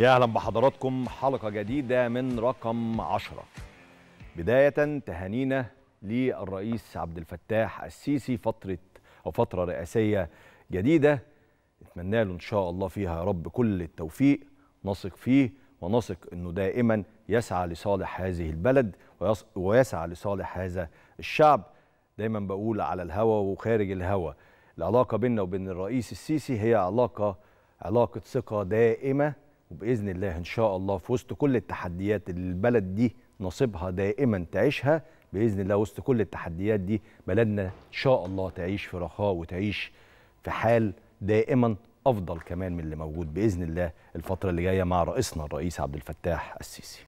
يا اهلا بحضراتكم حلقه جديده من رقم 10 بدايه تهانينا للرئيس عبد الفتاح السيسي فتره او فتره رئاسيه جديده نتمنى له ان شاء الله فيها يا رب كل التوفيق نثق فيه ونثق انه دائما يسعى لصالح هذه البلد ويسعى لصالح هذا الشعب دايما بقول على الهوى وخارج الهوى العلاقه بيننا وبين الرئيس السيسي هي علاقه علاقه ثقه دائمه وباذن الله ان شاء الله في وسط كل التحديات اللي البلد دي نصيبها دائما تعيشها باذن الله وسط كل التحديات دي بلدنا ان شاء الله تعيش في رخاء وتعيش في حال دائما افضل كمان من اللي موجود باذن الله الفتره اللي جايه مع رئيسنا الرئيس عبد الفتاح السيسي